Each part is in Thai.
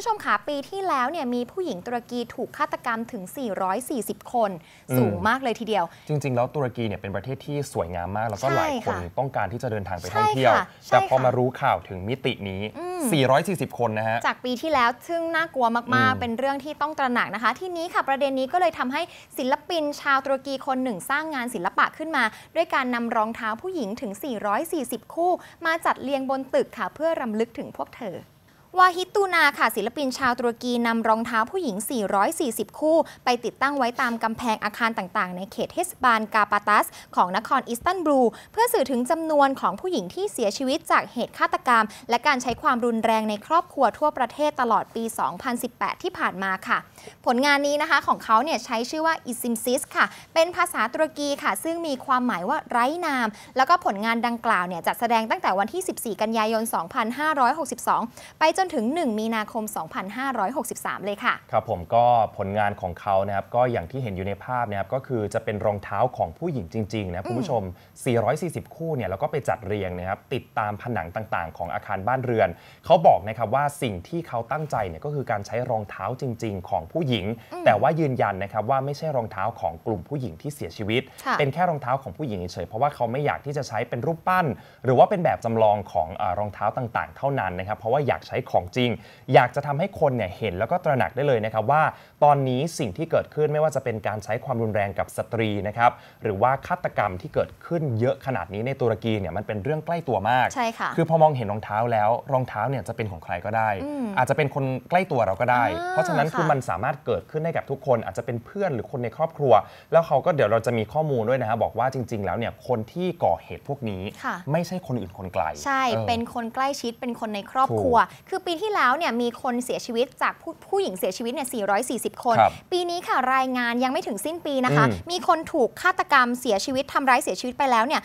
ผู้ชมค่ะ ปีที่แล้วเนี่ยมีผู้หญิงตุรกีถูกฆาตกรรมถึง 440 คนสูงมากเลยทีเดียว จริงๆแล้วตุรกีเนี่ยเป็นประเทศที่สวยงามมากแล้วก็หลายคนต้องการที่จะเดินทางไปท่องเที่ยว แต่พอมารู้ข่าวถึงมิตินี้ 440 คนนะฮะจากปีที่แล้วซึ่งน่ากลัวมากๆ เป็นเรื่องที่ต้องตระหนักนะคะ ที่นี้ค่ะประเด็นนี้ก็เลยทำให้ศิลปินชาวตุรกีคนหนึ่งสร้างงานศิลปะขึ้นมา ด้วยการนำรองเท้าผู้หญิงถึง 440 คู่ มาจัดเรียงบนตึกค่ะเพื่อรำลึกถึงพวกเธอวาฮิตตูนาค่ะศิลปินชาวตุรกีนำรองเท้าผู้หญิง 440 คู่ ไปติดตั้งไว้ตามกำแพงอาคารต่างๆ ในเขตเทศบาลกาปาตัสของนครอิสตันบูลเพื่อสื่อถึงจำนวนของผู้หญิงที่เสียชีวิตจากเหตุฆาตกรรม และการใช้ความรุนแรงในครอบครัวทั่วประเทศตลอดปี 2018 ที่ผ่านมาค่ะ ผลงานนี้นะคะของเขาเนี่ยใช้ชื่อว่าอิซิมซิสค่ะเป็นภาษาตุรกีค่ะ ซึ่งมีความหมายว่าไร้นาม แล้วก็ผลงานดังกล่าวเนี่ยจัดแสดงตั้งแต่วันที่ 14 กันยายน 2562 ไปจจนถึง 1 มีนาคม 2563 เลยค่ะ ครับผมก็ผลงานของเขานะครับก็อย่างที่เห็นอยู่ในภาพนะครับก็คือจะเป็นรองเท้าของผู้หญิงจริง ๆ นะคุณผู้ชม 440 คู่เนี่ยแล้วก็ไปจัดเรียงนะครับติดตามผนังต่าง ๆของอาคารบ้านเรือน เขาบอกนะครับว่าสิ่งที่เขาตั้งใจเนี่ยก็คือการใช้รองเท้าจริง ๆ ของผู้หญิง แต่ว่ายืนยันนะครับว่าไม่ใช่รองเท้าของกลุ่มผู้หญิงที่เสียชีวิต เป็นแค่รองเท้าของผู้หญิงเฉยเพราะว่าเขาไม่อยากที่จะใช้เป็นรูปปั้น หรือว่าเป็นแบบจำลองของรองเท้าต่างๆ เท่านั้นนะครับเพราะว่าอยากใช้ของจริงอยากจะทำให้คนเนี่ยเห็นแล้วก็ตระหนักได้เลยนะครับว่าตอนนี้สิ่งที่เกิดขึ้นไม่ว่าจะเป็นการใช้ความรุนแรงกับสตรีนะครับหรือว่าฆาตกรรมที่เกิดขึ้นเยอะขนาดนี้ในตุรกีเนี่ยมันเป็นเรื่องใกล้ตัวมากใช่ค่ะคือพอมองเห็นรองเท้าแล้วรองเท้าเนี่ยจะเป็นของใครก็ได้ อาจจะเป็นคนใกล้ตัวเราก็ได้ เพราะฉะนั้นคือมันสามารถเกิดขึ้นได้กับทุกคน อาจจะเป็นเพื่อนหรือคนในครอบครัว แล้วเขาก็เดี๋ยวเราจะมีข้อมูลด้วยนะฮะบอกว่าจริง ๆ แล้วเนี่ยคนที่ก่อเหตุพวกนี้ ไม่ใช่คนอื่นคนไกล ใช่เป็นคนใกล้ชิดเป็นคนในครอบครัวคืือปีที่แล้วเนี่ยมีคนเสียชีวิตจากผู้ผู้หญิงเสียชีวิตเนี่ย 440 คนคปีนี้ค่ะรายงานยังไม่ถึงสิ้นปีนะคะมมีคนถูกฆาตกรรมเสียชีวิตทำร้ายเสียชีวิตไปแล้วเนี่ย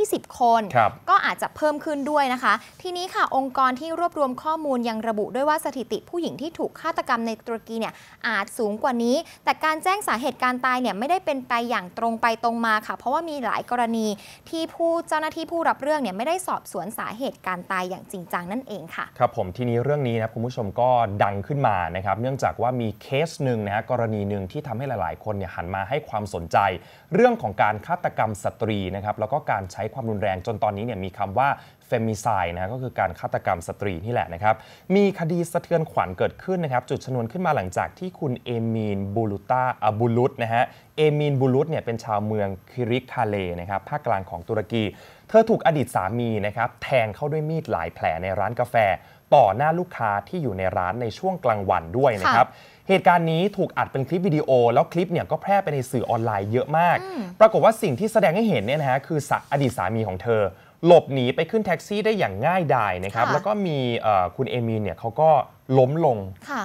220 คนคก็อาจจะเพิ่มขึ้นด้วยนะคะ ทีนี้ค่ะองค์กรที่รวบรวมข้อมูลยังระบุด้วยว่าสถิติ ผู้หญิงที่ถูกฆาตกรรมในตุรกีเนี่ยอาจสูงกว่านี้ แต่การแจ้งสาเหตุการตายเนี่ยไม่ได้เป็นไปอย่างตรงไปตรงมาค่ะ เพราะว่ามีหลายกรณีที่ผู้เจ้าหน้าที่ผู้รับเรื่องเนี่ยไม่ได้สอบสวนสาเหตุการตายอย่างจริงจังนั่นเองค่ะับผมทีนี้เรื่องนี้นะคุณผู้ชมก็ดังขึ้นมานะครับเนื่องจากว่ามีเคสหนึ่งนะกรณีหนึ่งที่ทำให้หลายๆ คนเนี่ยหันมาให้ความสนใจ เรื่องของการฆาตกรรมสตรีนะครับแล้วก็การใช้ความรุนแรงจนตอนนี้เนี่ยมีคำว่าเฟมิไซน์นะก็คือการฆาตกรรมสตรีนี่แหละนะครับมีคดีสะเทือนขวัญเกิดขึ้นนะครับจุดชนวนขึ้นมาหลังจากที่คุณเอมีนบูลุตาอบูลุตนะฮะเอมีนบูลุตเนี่ยเป็นชาวเมืองคิริคาเลนะครับภาคกลางของตุรกี เธอถูกอดีตสามีนะครับแทงเข้าด้วยมีดหลายแผลในร้านกาแฟต่อหน้าลูกค้าที่อยู่ในร้านในช่วงกลางวันด้วยนะครับ เหตุการณ์นี้ถูกอัดเป็นคลิปวิดีโอ แล้วคลิปเนี่ยก็แพร่ไปในสื่อออนไลน์เยอะมาก ปรากฏว่าสิ่งที่แสดงให้เห็นเนี่ยนะฮะ คืออดีตสามีของเธอหลบหนีไปขึ้นแท็กซี่ได้อย่างง่ายดายนะครับ แล้วก็มีคุณเอมีนเนี่ยเขาก็ล้มลง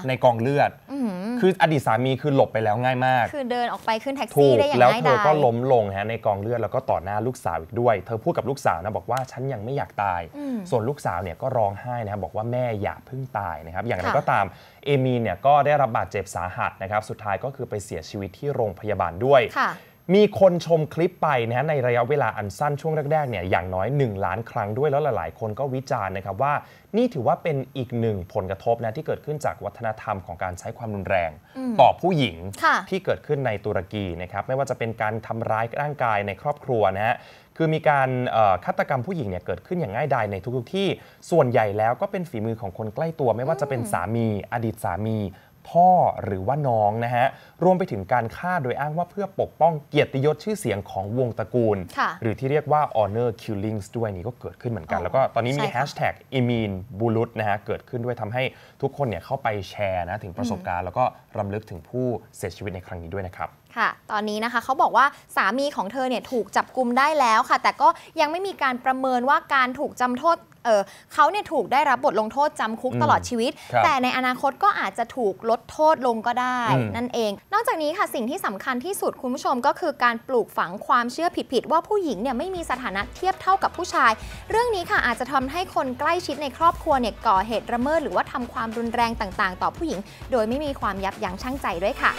ในกองเลือดอคืออดีตสามี คือหลบไปแล้วง่ายมากคือเดินออกไปขึ้นแท็กซี่ได้อย่างง่ายง่ายเธดาอก็ล้มลงฮะในกองเลือดแล้วก็ต่อหน้าลูกสาวอีกด้วย เธอพูดกับลูกสาวนะบอกว่าฉันยังไม่อยากตาย ส่วนลูกสาวเนี่ยก็ร้องไห้นะครับบอกว่าแม่อย่าเพิ่งตายนะครับ อย่างไรก็ตามเอมีนเนี่ยก็ได้รับบาดเจ็บสาหัสนะครับสุดท้ายก็คือไปเสียชีวิตที่โรงพยาบาลด้วยค่ะมีคนชมคลิปไปนะในระยะเวลาอันสั้นช่วงแรกๆเนี่ยอย่างน้อย 1 ล้านครั้งด้วยแล้วหลายๆ คนก็วิจารณ์นะครับว่า นี่ถือว่าเป็นอีกหนึ่งผลกระทบนะที่เกิดขึ้นจากวัฒนธรรมของการใช้ความรุนแรง ต่อผู้หญิงที่เกิดขึ้นในตุรกีนะครับไม่ว่าจะเป็นการทำร้ายร่างกายในครอบครัวนะฮะคือมีการฆาตกรรมผู้หญิงเนี่ยเกิดขึ้นอย่างง่ายดายในทุกๆ ที่ส่วนใหญ่แล้วก็เป็นฝีมือของคนใกล้ตัวไม่ว่าจะเป็นสามี อดีตสามีพ่อหรือว่าน้องนะฮะ รวมไปถึงการฆ่าโดยอ้างว่าเพื่อปกป้องเกียรติยศชื่อเสียงของวงตระกูล หรือที่เรียกว่า honor killings ด้วยนี่ก็เกิดขึ้นเหมือนกัน แล้วก็ตอนนี้มีแฮชแท็ก i m มี b u l l ุ t นะฮะ เกิดขึ้นด้วยทำให้ทุกคนเนี่ยเข้าไปแชร์นะถึงประสบการณ์ แล้วก็รำลึกถึงผู้เสียชีวิตในครั้งนี้ด้วยนะครับค่ะ ตอนนี้นะคะเขาบอกว่าสามีของเธอเนี่ยถูกจับกลุมได้แล้วค่ะ แต่ก็ยังไม่มีการประเมินว่าการถูกจำโทษเออเขาเนี่ยถูกได้รับบทลงโทษจำคุกตลอดชีวิต แต่ในอนาคตก็อาจจะถูกลดโทษลงก็ได้ นั่นเอง นอกจากนี้ค่ะสิ่งที่สำคัญที่สุดคุณผู้ชมก็คือการปลูกฝังความเชื่อผิดๆว่าผู้หญิงเนี่ยไม่มีสถานะเทียบเท่ากับผู้ชาย เรื่องนี้ค่ะอาจจะทำให้คนใกล้ชิดในครอบครัวเนี่ยก่อเหตุระเมิดหรือว่าทำความรุนแรงต่างๆ ต่อผู้หญิงโดยไม่มีความยับยั้งชั่งใจด้วยค่ะ